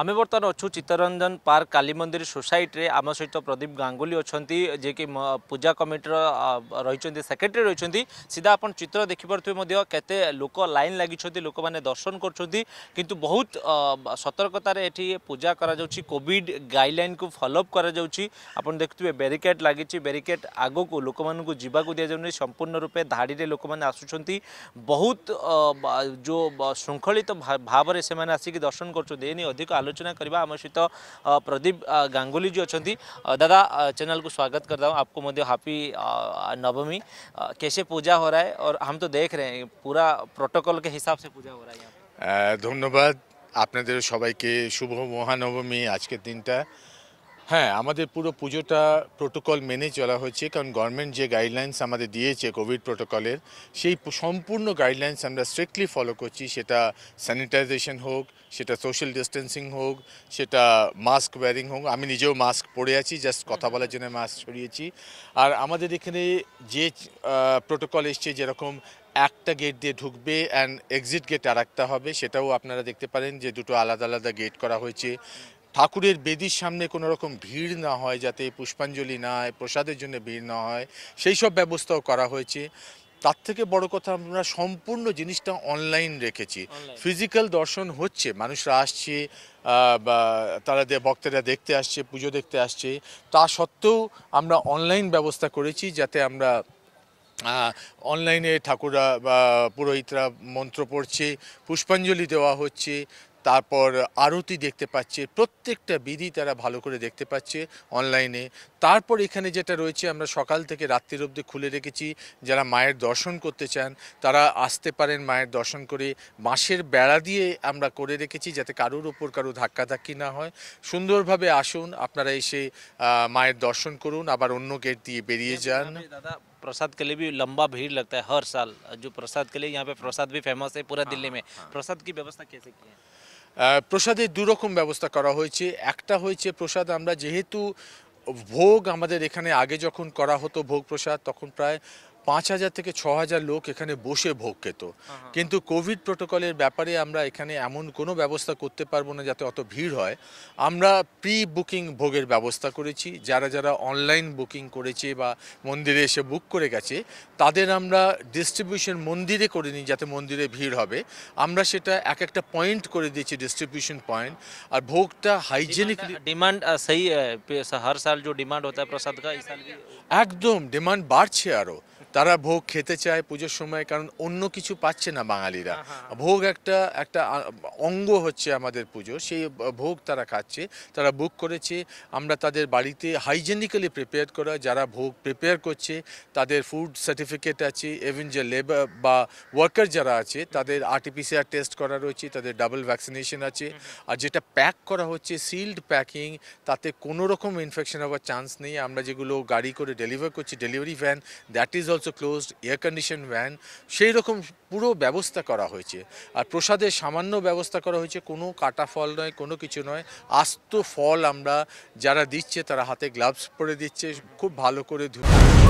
ଆମେ ବର୍ତ୍ତମାନ ଅଛୁ ଚିତ୍ତରଞ୍ଜନ ପାର୍କ କାଲି ମନ୍ଦିର ସୋସାଇଟିରେ ଆମ ସହିତ ପ୍ରଦୀପ ଗାଙ୍ଗୁଲି ଅଛନ୍ତି ଯିଏକି ପୂଜା କମିଟିର ରହିଛନ୍ତି ସେକ୍ରେଟାରୀ ରହିଛନ୍ତି ସିଧା ଆପଣ ଚିତ୍ର ଦେଖିପାରୁଥିବେ ମଧ୍ୟ କେତେ ଲୋକ ଲାଇନ୍ ଲାଗିଛନ୍ତି ଲୋକମାନେ ଦର୍ଶନ କରୁଛନ୍ତି କିନ୍ତୁ ବହୁତ ସତର୍କତାରେ ଏଠି ପୂଜା କରାଯାଉଛି କୋଭିଡ୍ ଗାଇଡ଼ଲାଇନ୍କୁ ଫଲୋଅପ୍ କରାଯାଉଛି ଆପଣ ଦେଖୁଥିବେ ବ୍ୟାରିକେଡ୍ ଲାଗିଛି ବ୍ୟାରିକେଡ୍ ଆଗକୁ ଲୋକମାନଙ୍କୁ ଯିବାକୁ ଦିଆଯାଉନି ସମ୍ପୂର୍ଣ୍ଣ ରୂପେ ଧାଡ଼ିରେ ଲୋକମାନେ ଆସୁଛନ୍ତି ବହୁତ ଯେଉଁ ଶୃଙ୍ଖଳିତ ଭାବରେ ସେମାନେ ଆସିକି ଦର୍ଶନ କରୁଛନ୍ତି ଏ ନେଇ ଅଧିକ आलोचना करवा आम सहित प्रदीप गांगुली जी अच्छा दादा चैनल को स्वागत करता हूँ आपको मध्य हैप्पी नवमी कैसे पूजा हो रहा है और हम तो देख रहे हैं पूरा प्रोटोकॉल के हिसाब से पूजा हो रहा है धन्यवाद আপনাদের সবাইকে শুভ মহানবমী আজকের দিনটা হ্যাঁ আমাদের পুরো পুজোটা প্রোটোকল মেনে চলা হয়েছে কারণ গভর্নমেন্ট যে গাইডলাইন্স আমাদের দিয়েছে কোভিড প্রোটোকলের সেই সম্পূর্ণ গাইডলাইন্স আমরা স্ট্রিক্টলি ফলো করছি সেটা স্যানিটাইজেশন হোক সেটা সোশ্যাল ডিস্টেন্সিং হোক সেটা মাস্ক ওয়ারিং হোক আমি নিজেও মাস্ক পরে আছি জাস্ট কথা বলার জন্য মাস্ক সরিয়েছি আর আমাদের এখানে যে প্রোটোকল এসছে যেরকম একটা গেট দিয়ে ঢুকবে অ্যান্ড এক্সিট গেট আর হবে সেটাও আপনারা দেখতে পারেন যে দুটো আলাদা আলাদা গেট করা হয়েছে ঠাকুরের বেদির সামনে কোনো রকম ভিড় না হয় যাতে পুষ্পাঞ্জলি না হয় প্রসাদের জন্য ভিড় না হয় সেই সব ব্যবস্থাও করা হয়েছে তার থেকে বড় কথা আমরা সম্পূর্ণ জিনিসটা অনলাইন রেখেছি ফিজিক্যাল দর্শন হচ্ছে মানুষরা আসছে তারা বক্তারা দেখতে আসছে পুজো দেখতে আসছে তা সত্ত্বেও আমরা অনলাইন ব্যবস্থা করেছি যাতে আমরা অনলাইনে ঠাকুরা বা পুরোহিতরা মন্ত্র পড়ছে পুষ্পাঞ্জলি দেওয়া হচ্ছে তারপর আরতি দেখতে পাচ্ছে প্রত্যেকটা বিধি তারা ভালো করে দেখতে পাচ্ছে অনলাইনে তারপর এখানে যেটা রয়েছে আমরা সকাল থেকে রাত্রির অব্দি খুলে রেখেছি যারা মায়ের দর্শন করতে চান তারা আসতে পারেন মায়ের দর্শন করে বাঁশের বেড়া দিয়ে আমরা করে রেখেছি যাতে কারুর ওপর কারো ধাক্কাধাক্কি না হয় সুন্দরভাবে আসুন আপনারা এসে মায়ের দর্শন করুন আবার অন্য গেট দিয়ে বেরিয়ে যান দাদা प्रसाद के লম্বা ভিড় लंबा হর সাল প্রসাদ हर साल जो প্রসাদ के लिए यहाँ पे प्रसाद भी फेमस है প্রসাদের দুরকম ব্যবস্থা করা হয়েছে একটা হয়েছে প্রসাদ আমরা যেহেতু ভোগ আমাদের এখানে আগে যখন করা হতো ভোগ প্রসাদ তখন প্রায় পাঁচ হাজার থেকে ছ হাজার লোক এখানে বসে ভোগ খেত কিন্তু কোভিড প্রোটোকলের ব্যাপারে আমরা এখানে এমন কোনো ব্যবস্থা করতে পারবো না যাতে অত ভিড় হয় আমরা প্রি বুকিং ভোগের ব্যবস্থা করেছি যারা যারা অনলাইন বুকিং করেছে বা মন্দিরে এসে বুক করে গেছে তাদের আমরা ডিস্ট্রিবিউশন মন্দিরে করে নিই যাতে মন্দিরে ভিড় হবে আমরা সেটা এক একটা পয়েন্ট করে দিয়েছি ডিস্ট্রিবিউশন পয়েন্ট আর ভোগটা হাইজেনিক ডিমান্ড সেই হর সাল যে ডিমান্ড হতা প্রসাদ একদম ডিমান্ড বাড়ছে আরও তারা ভোগ খেতে চায় পুজোর সময় কারণ অন্য কিছু পাচ্ছে না বাঙালিরা হ্যাঁ, হ্যাঁ। ভোগ একটা একটা অঙ্গ হচ্ছে আমাদের পুজো সেই ভোগ তারা খাচ্ছে তারা বুক করেছে আমরা তাদের বাড়িতে হাইজেনিক্যালি প্রিপেয়ার করা যারা ভোগ প্রিপেয়ার করছে তাদের ফুড সার্টিফিকেট আছে ইভেন যে লেবার বা ওয়ার্কার যারা আছে তাদের আরটিপিসিআর টেস্ট করা রয়েছে তাদের ডাবল ভ্যাকসিনেশন আছে আর যেটা প্যাক করা হচ্ছে সিল্ড প্যাকিং তাতে কোনো রকম ইনফেকশন হওয়ার চান্স নেই আমরা যেগুলো গাড়ি করে ডেলিভার করছি delivery van that is also also closed air condition van সেই রকম পুরো ব্যবস্থা করা হয়েছে আর প্রসাদের সামান্য ব্যবস্থা করা হয়েছে কোনো কাটা ফল নয় কোনো কিছু নয় আস্ত ফল আমরা যারা দিচ্ছে তারা হাতে গ্লাভস পরে দিচ্ছে খুব ভালো করে ধুয়ে